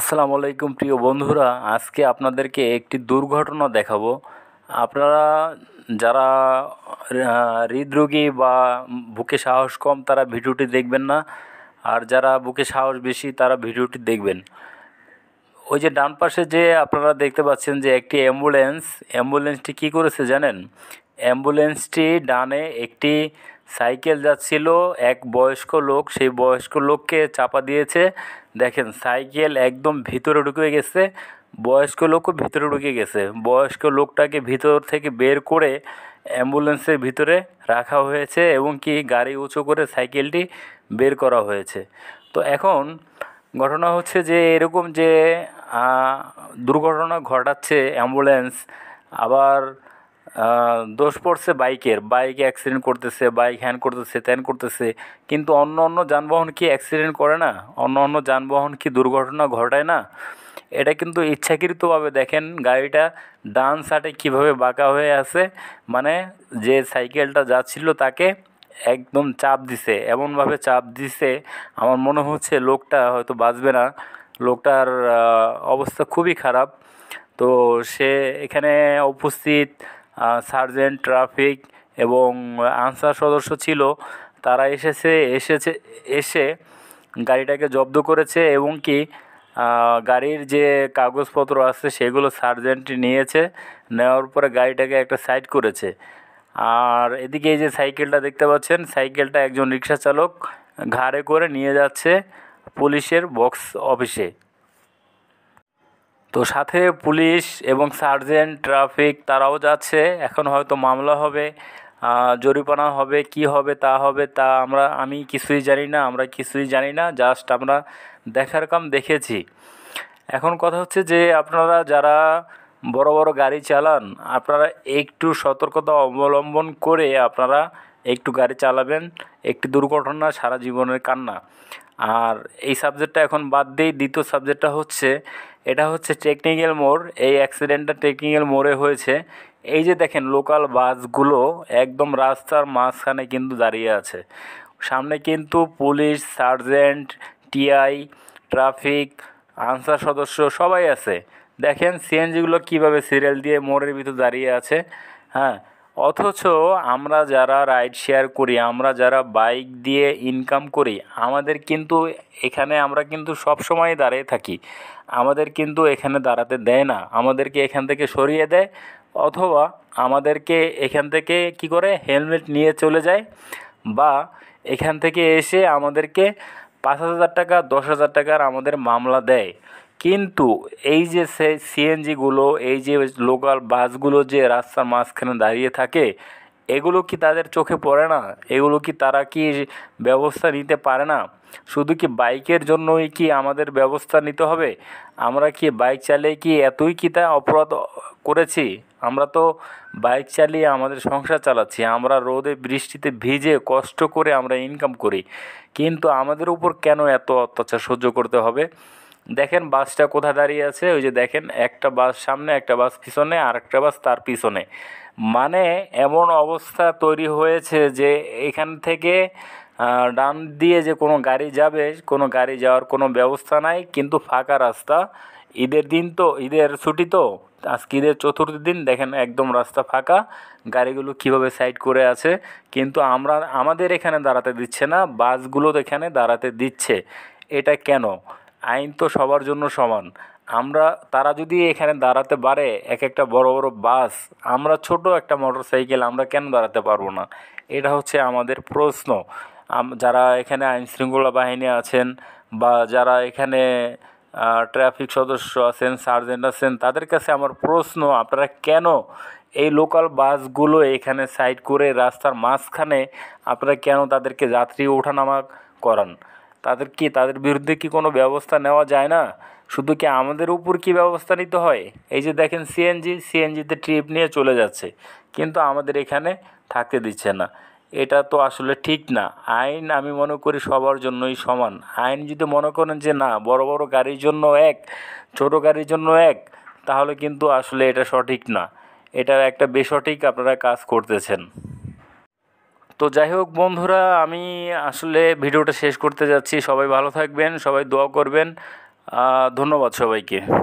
আসসালামু আলাইকুম প্রিয় বন্ধুরা আজকে আপনাদেরকে একটি দুর্ঘটনা দেখাবো আপনারা যারা হৃদরোগী বা বুকে সাহস কম তারা ভিডিওটি দেখবেন না আর যারা বুকে সাহস বেশি তারা ভিডিওটি দেখবেন ওই যে ডান পাশে যে আপনারা দেখতে পাচ্ছেন যে একটি অ্যাম্বুলেন্স অ্যাম্বুলেন্সটি কি করেছে জানেন অ্যাম্বুলেন্সটি ডানে একটি সাইকেল যাচ্ছিল এক বয়স্ক লোক সেই বয়স্ক লোককে চাপা দিয়েছে দেখেন সাইকেল একদম ভিতরে ঢুকে গেছে বয়স্ক লোকও ভিতরে ঢুকে গেছে বয়স্ক লোকটাকে ভিতর থেকে বের করে অ্যাম্বুলেন্সের ভিতরে রাখা হয়েছে এবং কি গাড়ি উঁচু করে সাইকেলটি বের করা হয়েছে তো এখন ঘটনা হচ্ছে যে এরকম যে দুর্ঘটনা ঘটাচ্ছে অ্যাম্বুলেন্স আবার দোষ পড়ছে বাইকের বাইকে অ্যাক্সিডেন্ট করতেছে বাইক হ্যান করতেছে ত্যান করতেছে কিন্তু অন্য অন্য যানবাহন কি অ্যাক্সিডেন্ট করে না অন্য অন্য যানবাহন কি দুর্ঘটনা ঘটায় না এটা কিন্তু ইচ্ছাকৃতভাবে দেখেন গাড়িটা ডান সাটে কীভাবে বাঁকা হয়ে আছে মানে যে সাইকেলটা যাচ্ছিল তাকে একদম চাপ দিছে এমনভাবে চাপ দিছে আমার মনে হচ্ছে লোকটা হয়তো বাঁচবে না লোকটার অবস্থা খুবই খারাপ তো সে এখানে উপস্থিত সার্জেন্ট ট্রাফিক এবং আনসার সদস্য ছিল তারা এসেছে এসেছে এসে গাড়িটাকে জব্দ করেছে এবং কি গাড়ির যে কাগজপত্র আছে সেগুলো সার্জেন্ট নিয়েছে নেওয়ার পরে গাড়িটাকে একটা সাইড করেছে আর এদিকে এই যে সাইকেলটা দেখতে পাচ্ছেন সাইকেলটা একজন রিক্সা চালক ঘাড়ে করে নিয়ে যাচ্ছে পুলিশের বক্স অফিসে তো সাথে পুলিশ এবং সার্জেন্ট ট্রাফিক তারাও যাচ্ছে এখন হয়তো মামলা হবে জরিমানা হবে কি হবে তা হবে তা আমরা আমি কিছুই জানি না আমরা কিছুই জানি না জাস্ট আমরা দেখার কাম দেখেছি এখন কথা হচ্ছে যে আপনারা যারা বড় বড় গাড়ি চালান আপনারা একটু সতর্কতা অবলম্বন করে আপনারা একটু গাড়ি চালাবেন একটি দুর্ঘটনা সারা জীবনের কান্না আর এই সাবজেক্টটা এখন বাদ দিয়ে দ্বিতীয় সাবজেক্টটা হচ্ছে এটা হচ্ছে টেকনিক্যাল মোড় এই অ্যাক্সিডেন্টটা টেকনিক্যাল মোড়ে হয়েছে এই যে দেখেন লোকাল বাসগুলো একদম রাস্তার মাঝখানে কিন্তু দাঁড়িয়ে আছে সামনে কিন্তু পুলিশ সার্জেন্ট টিআই ট্রাফিক আনসার সদস্য সবাই আছে দেখেন সিএনজিগুলো কীভাবে সিরিয়াল দিয়ে মোড়ের ভিতর দাঁড়িয়ে আছে হ্যাঁ অথচ আমরা যারা রাইড শেয়ার করি আমরা যারা বাইক দিয়ে ইনকাম করি আমাদের কিন্তু এখানে আমরা কিন্তু সব সময় দাঁড়িয়ে থাকি আমাদের কিন্তু এখানে দাঁড়াতে দেয় না আমাদেরকে এখান থেকে সরিয়ে দেয় অথবা আমাদেরকে এখান থেকে কি করে হেলমেট নিয়ে চলে যায় বা এখান থেকে এসে আমাদেরকে পাঁচ হাজার টাকা দশ হাজার টাকার আমাদের মামলা দেয় কিন্তু এই যে সে সিএনজিগুলো এই যে লোকাল বাসগুলো যে রাস্তার মাঝখানে দাঁড়িয়ে থাকে এগুলো কি তাদের চোখে পড়ে না এগুলো কি তারা কি ব্যবস্থা নিতে পারে না শুধু কি বাইকের জন্যই কি আমাদের ব্যবস্থা নিতে হবে আমরা কি বাইক চালিয়ে কি এতই কি তা অপরাধ করেছি আমরা তো বাইক চালিয়ে আমাদের সংসার চালাচ্ছি আমরা রোদে বৃষ্টিতে ভিজে কষ্ট করে আমরা ইনকাম করি কিন্তু আমাদের উপর কেন এত অত্যাচার সহ্য করতে হবে দেখেন বাসটা কোথায় দাঁড়িয়ে আছে ওই যে দেখেন একটা বাস সামনে একটা বাস পিছনে আর একটা বাস তার পিছনে মানে এমন অবস্থা তৈরি হয়েছে যে এখান থেকে ডান দিয়ে যে কোনো গাড়ি যাবে কোনো গাড়ি যাওয়ার কোনো ব্যবস্থা নাই কিন্তু ফাঁকা রাস্তা ঈদের দিন তো ঈদের ছুটি তো আজকে ঈদের চতুর্থ দিন দেখেন একদম রাস্তা ফাঁকা গাড়িগুলো কিভাবে সাইড করে আছে কিন্তু আমরা আমাদের এখানে দাঁড়াতে দিচ্ছে না বাসগুলো এখানে দাঁড়াতে দিচ্ছে এটা কেন আইন তো সবার জন্য সমান আমরা তারা যদি এখানে দাঁড়াতে পারে এক একটা বড় বড় বাস আমরা ছোট একটা মোটর সাইকেল আমরা কেন দাঁড়াতে পারবো না এটা হচ্ছে আমাদের প্রশ্ন যারা এখানে আইন শৃঙ্খলা বাহিনী আছেন বা যারা এখানে ট্রাফিক সদস্য আছেন সার্জেন্ট আছেন তাদের কাছে আমার প্রশ্ন আপনারা কেন এই লোকাল বাসগুলো এখানে সাইড করে রাস্তার মাঝখানে আপনারা কেন তাদেরকে যাত্রী ওঠানামা করান তাদের কি তাদের বিরুদ্ধে কি কোনো ব্যবস্থা নেওয়া যায় না শুধু কি আমাদের উপর কি ব্যবস্থা নিতে হয় এই যে দেখেন সিএনজি সিএনজিতে ট্রিপ নিয়ে চলে যাচ্ছে কিন্তু আমাদের এখানে থাকতে দিচ্ছে না এটা তো আসলে ঠিক না আইন আমি মনে করি সবার জন্যই সমান আইন যদি মনে করেন যে না বড় বড় গাড়ির জন্য এক ছোট গাড়ির জন্য এক তাহলে কিন্তু আসলে এটা সঠিক না এটা একটা বেসঠিক আপনারা কাজ করতেছেন তো যাই হোক বন্ধুরা আমি আসলে ভিডিওটা শেষ করতে যাচ্ছি সবাই ভালো থাকবেন সবাই দোয়া করবেন ধন্যবাদ সবাইকে